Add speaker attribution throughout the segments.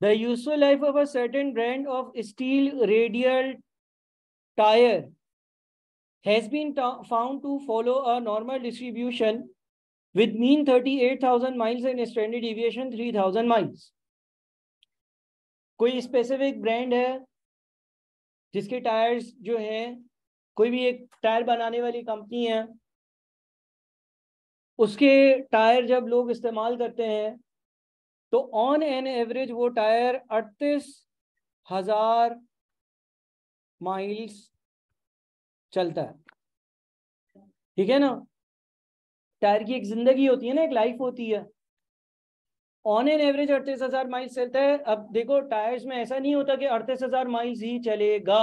Speaker 1: The useful life of a certain brand of steel radial tire has been found to follow a normal distribution with mean 38,000 miles and standard deviation 3,000 miles. koi specific brand hai jiske tires jo है koi bhi ek tire banane wali company hai उसके tyre जब लोग इस्तेमाल करते हैं तो on an average वो tyre अड़तीस हजार माइल्स चलता है ठीक है ना टायर की एक जिंदगी होती है ना एक लाइफ होती है ऑन एन एवरेज अड़तीस हजार माइल्स चलता है अब देखो टायर्स में ऐसा नहीं होता कि अड़तीस हजार माइल्स ही चलेगा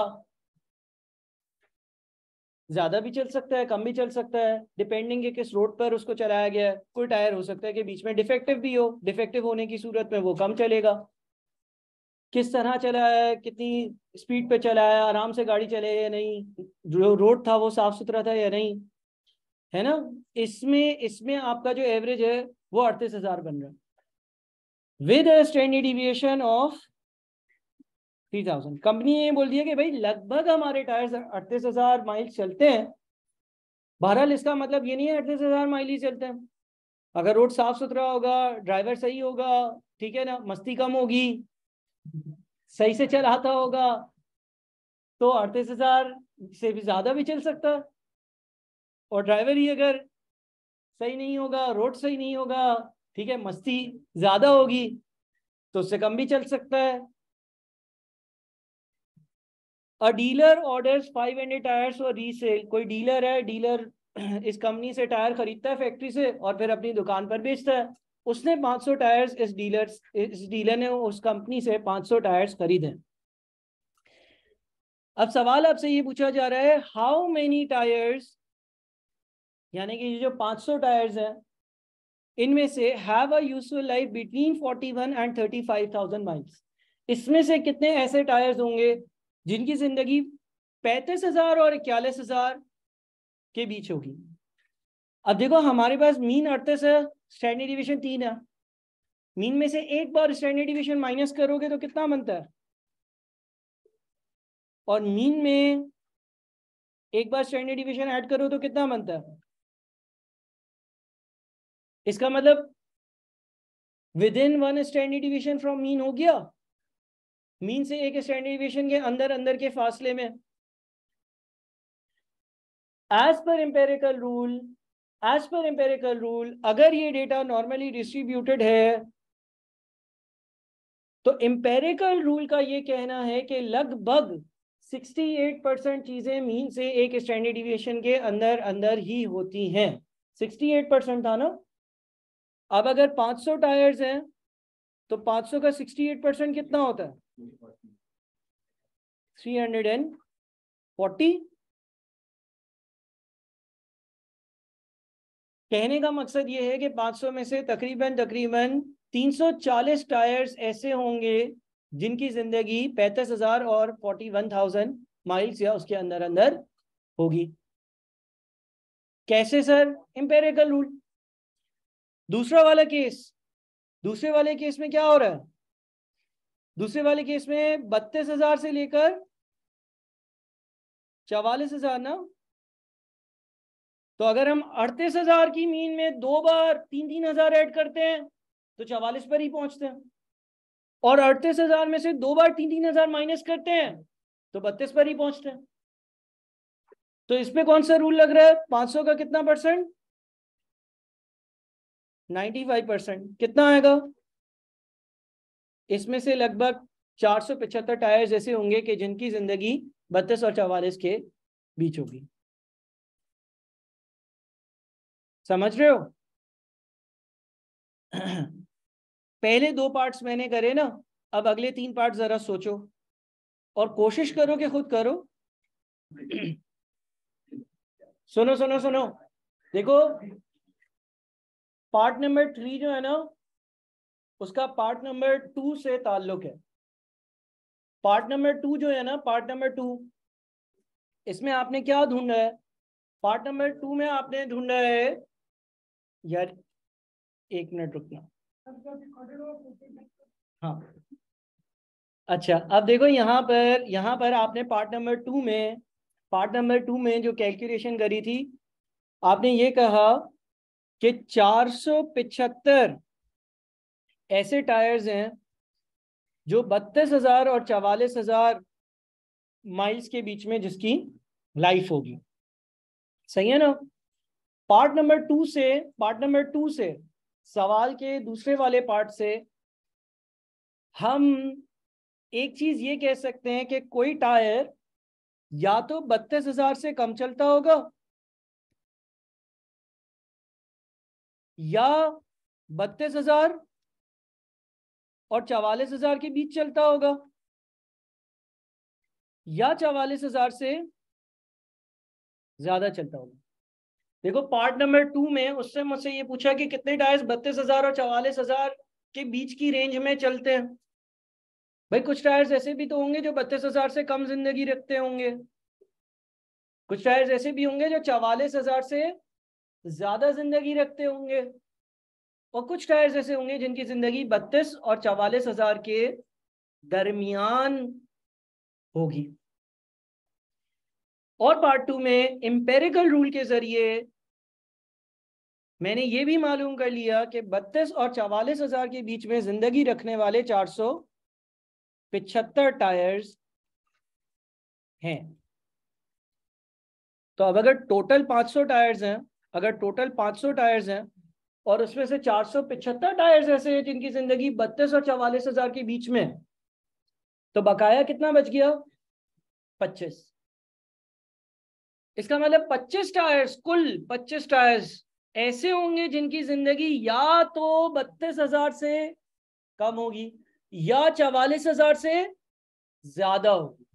Speaker 1: ज्यादा भी चल सकता है कम भी चल सकता है डिपेंडिंग कि किस रोड पर उसको चलाया गया है कोई टायर हो सकता है कि बीच में डिफेक्टिव भी हो डिफेक्टिव होने की सूरत में वो कम चलेगा किस तरह चलाया है कितनी स्पीड पे चलाया आराम से गाड़ी चले या नहीं जो रोड था वो साफ सुथरा था या नहीं है ना इसमें इसमें आपका जो एवरेज है वो अड़तीस हजार बन रहा है with standard deviation of three thousand company ने बोल दिया कि भाई लगभग हमारे टायर्स अड़तीस हजार माइल चलते हैं बहरहाल इसका मतलब ये नहीं है अड़तीस हजार माइल ही चलते हैं अगर रोड साफ सुथरा होगा ड्राइवर सही होगा ठीक है ना मस्ती कम होगी सही से चलाता होगा तो अड़तीस हजार से भी ज्यादा भी चल सकता है और ड्राइवर ही अगर सही नहीं होगा रोड सही नहीं होगा ठीक है मस्ती ज्यादा होगी तो उससे कम भी चल सकता है a dealer orders hundred tyres for resale कोई डीलर है डीलर इस कंपनी से टायर खरीदता है फैक्ट्री से और फिर अपनी दुकान पर बेचता है उसने 500 टायर इस डीलर इस डीलर ने उस कंपनी से 500 टायर खरीदे अब सवाल आपसे ये पूछा जा रहा है हाउ मेनी टायर्स यानी कि ये जो 500 टायर्स है इनमें से have a useful life between 41 and 35,000 miles इसमें से कितने ऐसे टायर्स होंगे जिनकी जिंदगी पैंतीस हजार और इक्यालीस हजार के बीच होगी अब देखो हमारे पास मीन अड़तीस है स्टैंडर्ड डिविजन तीन है मीन में से एक बार स्टैंडर्ड डिविजन माइनस करोगे तो कितना बनता है और मीन में एक बार स्टैंडर्ड डिविजन ऐड करो तो कितना बनता है इसका मतलब within one standard division from mean हो गया मीन से एक स्टैंडर्ड के अंदर अंदर के फासले में as per empirical rule as per empirical rule अगर ये डेटा नॉर्मली डिस्ट्रीब्यूटेड है तो एम्पेरिकल रूल का ये कहना है कि लगभग 68 परसेंट चीजें मीन से एक स्टैंडर्ड के अंदर अंदर ही होती हैं 68 परसेंट था ना अब अगर 500 टायर्स हैं तो 500 का 68 परसेंट कितना होता है थ्री हंड्रेड एंड फोर्टी कहने का मकसद ये है कि 500 में से तकरीबन तकरीबन 340 टायर्स ऐसे होंगे जिनकी जिंदगी 35,000 और 41,000 माइल्स या उसके अंदर अंदर होगी कैसे सर इंपेरिकल रूल दूसरा वाला केस दूसरे वाले केस में क्या हो रहा है दूसरे वाले केस में बत्तीस हजार से लेकर चवालीस हजार ना तो अगर हम अड़तीस हजार की मीन में दो बार तीन तीन हजार ऐड करते हैं तो चवालीस पर ही पहुंचते हैं और अड़तीस हजार में से दो बार तीन तीन हजार माइनस करते हैं तो बत्तीस पर ही पहुंचते हैं तो इसमें कौन सा रूल लग रहा है पांच सौ का कितना परसेंट नाइन्टी फाइव परसेंट कितना आएगा इसमें से लगभग पिछहत्तर टायर्स ऐसे होंगे कि जिनकी जिंदगी बत्तीस और चवालीस के बीच होगी समझ रहे हो पहले दो पार्ट्स मैंने करे ना अब अगले तीन पार्ट जरा सोचो और कोशिश करो कि खुद करो सुनो सुनो सुनो देखो पार्ट नंबर थ्री जो है ना उसका पार्ट नंबर टू से ताल्लुक है पार्ट नंबर टू जो है ना पार्ट नंबर टू इसमें आपने क्या ढूंढा है पार्ट नंबर टू में आपने ढूंढा है यार एक मिनट रुकना हाँ अच्छा अब देखो यहाँ पर यहाँ पर आपने पार्ट नंबर टू में पार्ट नंबर टू में जो कैलकुलेशन करी थी आपने ये कहा कि चार सौ पिछहत्तर ऐसे टायर्स हैं जो बत्तीस हजार और चवालीस हजार माइल्स के बीच में जिसकी लाइफ होगी सही है ना पार्ट नंबर टू से पार्ट नंबर टू से सवाल के दूसरे वाले पार्ट से हम एक चीज ये कह सकते हैं कि कोई टायर या तो बत्तीस हजार से कम चलता होगा या बत्तीस हजार और चवालीस हजार के बीच चलता होगा या चवालीस हजार से ज्यादा चलता होगा देखो पार्ट नंबर टू में उससे मुझसे ये पूछा कि कितने टायर्स बत्तीस हजार और चवालीस हजार के बीच की रेंज में चलते हैं भाई कुछ टायर्स ऐसे भी तो होंगे जो बत्तीस हजार से कम जिंदगी रखते होंगे कुछ टायर्स ऐसे भी होंगे जो चवालीस हजार से ज्यादा जिंदगी रखते होंगे और कुछ टायर्स ऐसे होंगे जिनकी जिंदगी बत्तीस और चवालीस हजार के दरमियान होगी और पार्ट टू में एम्पेरिकल रूल के जरिए मैंने ये भी मालूम कर लिया कि बत्तीस और चवालीस हजार के बीच में जिंदगी रखने वाले चार सौ पिछहत्तर टायर्स हैं तो अब अगर टोटल पांच सौ टायर्स हैं अगर टोटल पांच सौ टायर्स हैं और उसमें से चार सौ पिछहत्तर टायर्स ऐसे हैं जिनकी जिंदगी बत्तीस और चवालीस हजार के बीच में है तो बकाया कितना बच गया पच्चीस इसका मतलब पच्चीस टायर्स कुल पच्चीस टायर्स ऐसे होंगे जिनकी जिंदगी या तो बत्तीस हजार से कम होगी या चवालीस हजार से ज्यादा होगी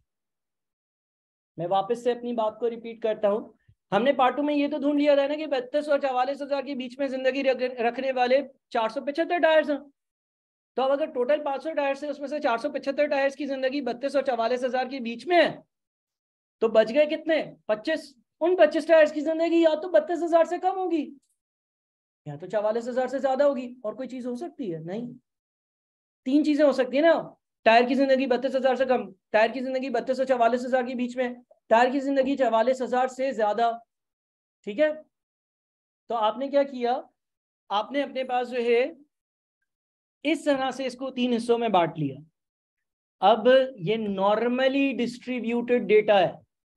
Speaker 1: मैं वापस से अपनी बात को रिपीट करता हूं हमने पार्ट टू में ये तो ढूंढ लिया था ना कि बत्तीस और चवालीस हजार के बीच में जिंदगी रखने वाले चार सौ पिछहत्तर टायर्स हैं तो अब अगर टोटल पांच सौ टायर्स है उसमें से चार सौ पिछहत्तर टायर्स की जिंदगी बत्तीस और चवालीस हजार के बीच में है तो बच गए कितने पच्चीस उन पच्चीस टायर्स की जिंदगी या तो बत्तीस हजार से कम होगी या तो चवालीस हजार से ज्यादा होगी और कोई चीज हो सकती है नहीं तीन चीजें हो सकती है ना टायर की जिंदगी बत्तीस हजार से कम टायर की जिंदगी बत्तीस और चवालीस हजार के बीच में टायर की जिंदगी चवालीस हजार से ज्यादा ठीक है तो आपने क्या किया आपने अपने पास जो है इस तरह से इसको तीन हिस्सों में बांट लिया अब ये नॉर्मली डिस्ट्रीब्यूटेड डेटा है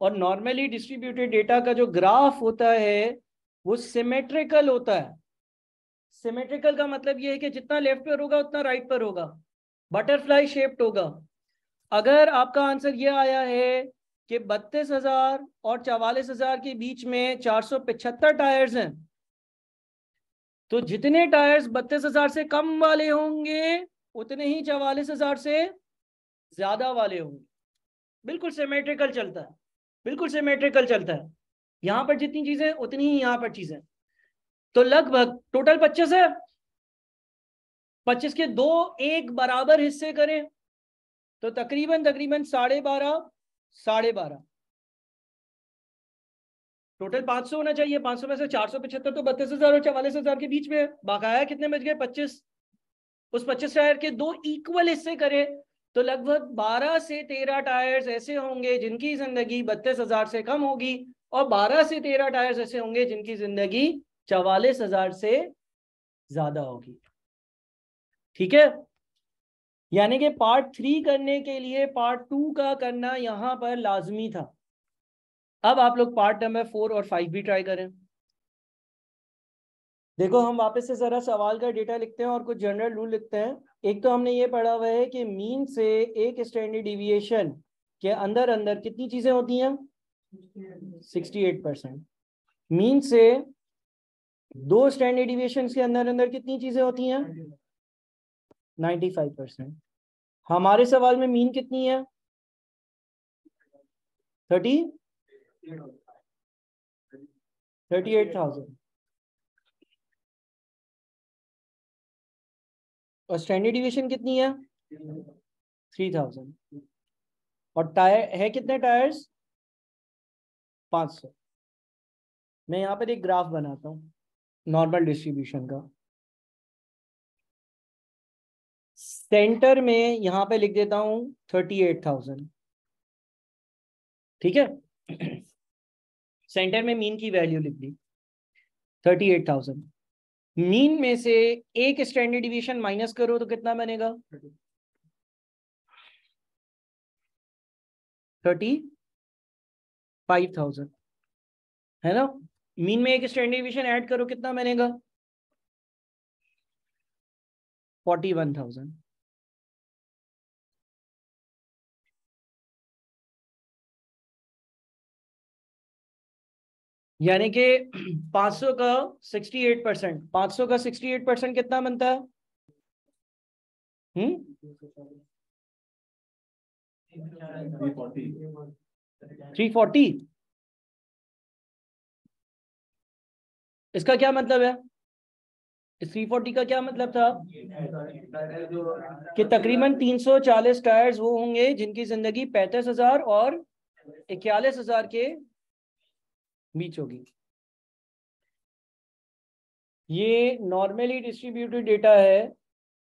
Speaker 1: और नॉर्मली डिस्ट्रीब्यूटेड डेटा का जो ग्राफ होता है वो सिमेट्रिकल होता है सिमेट्रिकल का मतलब ये है कि जितना लेफ्ट पर होगा उतना राइट पर होगा बटरफ्लाई शेप्ड होगा अगर आपका आंसर ये आया है कि बत्तीस हजार और चवालीस हजार के बीच में चार सौ पिछहत्तर टायर्स हैं तो जितने टायर्स बत्तीस हजार से कम वाले होंगे उतने ही चवालीस हजार से ज्यादा वाले होंगे बिल्कुल सिमेट्रिकल चलता है बिल्कुल सिमेट्रिकल चलता है यहाँ पर जितनी चीजें उतनी ही यहाँ पर चीजें तो लगभग टोटल पच्चीस है पच्चीस के दो एक बराबर हिस्से करें तो तकरीबन तकरीबन साढ़े बारह साढ़े बारह टोटल पांच सौ होना चाहिए पांच सौ में से चार सौ पचहत्तर तो बत्तीस हजार और चवालीस हजार के बीच में बाकाया कितने बच गए पच्चीस उस पच्चीस टायर के दो इक्वल हिस्से करें तो लगभग बारह से तेरह टायर्स ऐसे होंगे जिनकी जिंदगी बत्तीस हजार से कम होगी और बारह से तेरह टायर्स ऐसे होंगे जिनकी जिंदगी चवालीस हजार से ज्यादा होगी ठीक है यानी कि पार्ट थ्री करने के लिए पार्ट टू का करना यहाँ पर लाजमी था अब आप लोग पार्ट नंबर फोर और फाइव भी ट्राई करें देखो हम वापस से जरा सवाल का डेटा लिखते हैं और कुछ जनरल रूल लिखते हैं एक तो हमने ये पढ़ा हुआ है कि मीन से एक स्टैंडर्ड डिविएशन के अंदर अंदर कितनी चीजें होती हैं 68 परसेंट मीन से दो स्टैंडर्ड डिविएशन के अंदर अंदर कितनी चीजें होती हैं 95 परसेंट हमारे सवाल में मीन कितनी है थर्टी थर्टी एट थाउजेंड और स्टैंडर्ड डिविएशन कितनी है थ्री थाउजेंड और टायर है कितने टायर्स पाँच सौ मैं यहाँ पर एक ग्राफ बनाता हूँ नॉर्मल डिस्ट्रीब्यूशन का सेंटर में यहां पे लिख देता हूं थर्टी एट थाउजेंड ठीक है सेंटर में मीन की वैल्यू लिख दी थर्टी एट थाउजेंड मीन में से एक स्टैंडर्ड डिविएशन माइनस करो तो कितना बनेगा थर्टी फाइव थाउजेंड है ना मीन में एक स्टैंडर्ड डिविएशन ऐड करो कितना बनेगा फोर्टी वन थाउजेंड यानी कि 500 का 68 परसेंट पांच का 68 परसेंट कितना बनता है हम्म थ्री फोर्टी इसका क्या मतलब है थ्री फोर्टी का क्या मतलब था कि तकरीबन तीन सौ चालीस टायर्स वो होंगे जिनकी जिंदगी पैंतीस हजार और इक्यालीस हजार के बीच होगी ये नॉर्मली डिस्ट्रीब्यूटेड डेटा है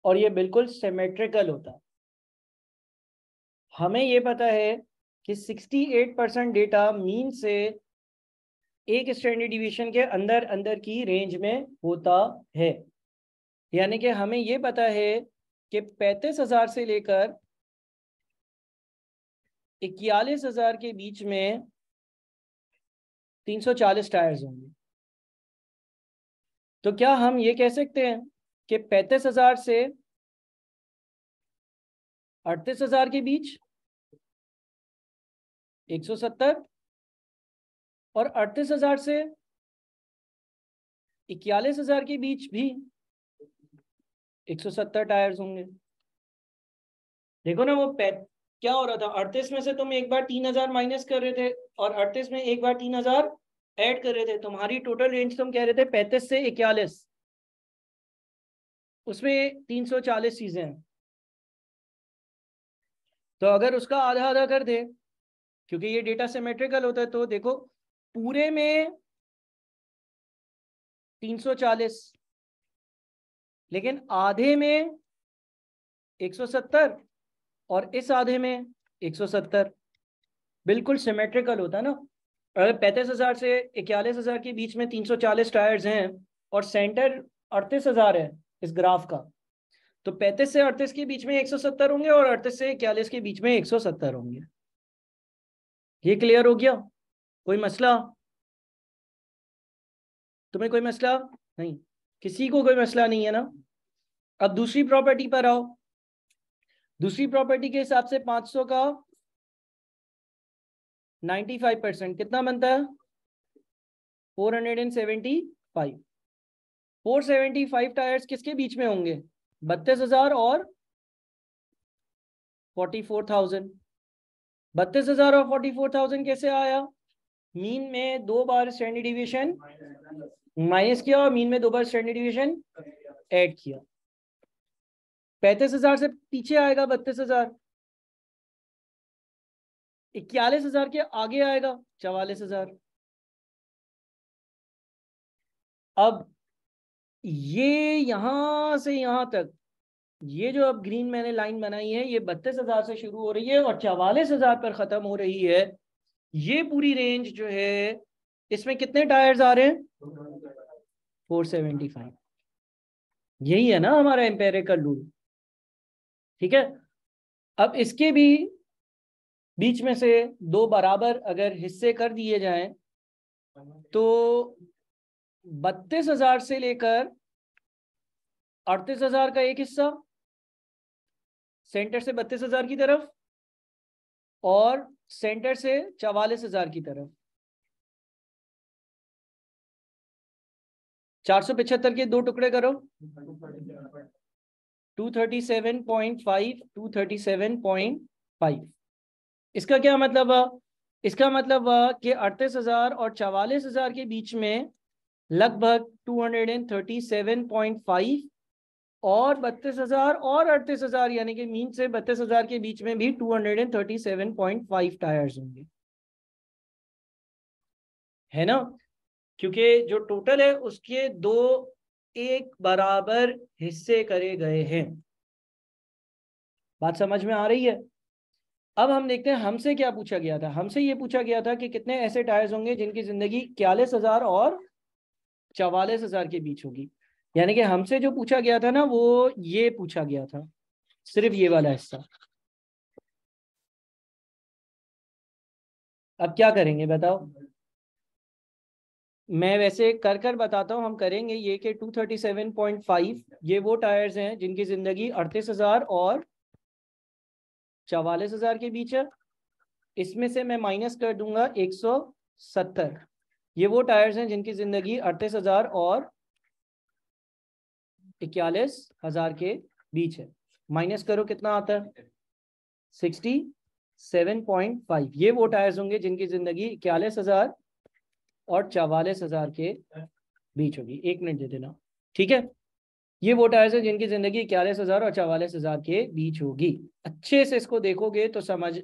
Speaker 1: और ये बिल्कुल सेमेट्रिकल होता है हमें ये पता है कि 68 परसेंट डेटा मीन से एक स्टैंडर्ड डिवीशन के अंदर अंदर की रेंज में होता है यानी कि हमें ये पता है कि 35,000 से लेकर इक्यालीस हजार के बीच में सौ चालीस टायर्स होंगे तो क्या हम ये कह सकते हैं कि पैंतीस हजार से अड़तीस हजार के बीच एक सौ सत्तर और अड़तीस हजार से इक्यालीस हजार के बीच भी एक सौ सत्तर टायर्स होंगे देखो ना वो क्या हो रहा था अड़तीस में से तुम एक बार तीन हजार माइनस कर रहे थे और अड़तीस में एक बार तीन हजार एड कर रहे थे तुम्हारी टोटल रेंज तुम कह रहे थे पैंतीस से इक्यालीस उसमें तीन सौ चालीस चीजें हैं तो अगर उसका आधा आधा कर दे क्योंकि ये डेटा सिमेट्रिकल होता है तो देखो पूरे में तीन सौ चालीस लेकिन आधे में एक सौ सत्तर और इस आधे में 170 बिल्कुल सिमेट्रिकल होता है ना अगर पैंतीस हजार से इक्यालीस हजार के बीच में 340 टायर्स हैं और सेंटर अड़तीस हजार है इस ग्राफ का तो 35 से 38 के बीच में 170 होंगे और 38 से इक्यालीस के बीच में 170 होंगे ये क्लियर हो गया कोई मसला तुम्हें कोई मसला नहीं किसी को कोई मसला नहीं है ना अब दूसरी प्रॉपर्टी पर आओ दूसरी प्रॉपर्टी के हिसाब से 500 का 95 परसेंट कितना बनता है 475 475 टायर्स किसके बीच में होंगे बत्तीस हजार और 44,000 बत्तीस हजार और 44,000 कैसे आया मीन में दो बार स्टैंडर्ड डिविजन माइनस किया और मीन में दो बार स्टैंडर्ड डिविजन ऐड किया पैंतीस हजार से पीछे आएगा बत्तीस हजार इक्यालीस हजार के आगे आएगा चवालीस हजार अब ये यहां से यहां तक ये जो अब ग्रीन मैंने लाइन बनाई है ये बत्तीस हजार से शुरू हो रही है और चवालीस हजार पर खत्म हो रही है ये पूरी रेंज जो है इसमें कितने टायर्स आ रहे हैं फोर सेवेंटी फाइव यही है ना हमारा एम्पेरिकल रूल ठीक है अब इसके भी बीच में से दो बराबर अगर हिस्से कर दिए जाएं तो बत्तीस हजार से लेकर अड़तीस हजार का एक हिस्सा सेंटर से बत्तीस हजार की तरफ और सेंटर से चवालीस हजार की तरफ चार सौ पिछहत्तर के दो टुकड़े करो इसका क्या मतलब हुआ इसका मतलब हुआ कि अड़तीस हजार और चवालीस हजार के बीच में लगभग 237.5 और बत्तीस हजार और अड़तीस हजार यानी कि मीन से बत्तीस हजार के बीच में भी 237.5 टायर्स होंगे है ना क्योंकि जो टोटल है उसके दो एक बराबर हिस्से करे गए हैं बात समझ में आ रही है अब हम देखते हैं हमसे क्या पूछा गया था हमसे ये पूछा गया था कि कितने ऐसे टायर्स होंगे जिनकी जिंदगी इक्यालीस हजार और चवालीस हजार के बीच होगी यानी कि हमसे जो पूछा गया था ना वो ये पूछा गया था सिर्फ ये वाला हिस्सा अब क्या करेंगे बताओ मैं वैसे कर कर बताता हूँ हम करेंगे ये कि 237.5 ये वो टायर्स हैं जिनकी ज़िंदगी अड़तीस हज़ार और चवालीस हज़ार के बीच है इसमें से मैं माइनस कर दूंगा 170 ये वो टायर्स हैं जिनकी ज़िंदगी अड़तीस हज़ार और इक्यालीस हज़ार के बीच है माइनस करो कितना आता है 67.5 ये वो टायर्स होंगे जिनकी ज़िंदगी इक्यालीस हज़ार और चवालीस हजार के बीच होगी एक मिनट दे देना ठीक है ये वो टायर्स है जिनकी जिंदगी इक्यालीस हजार और चवालीस हजार के बीच होगी अच्छे से इसको देखोगे तो समझ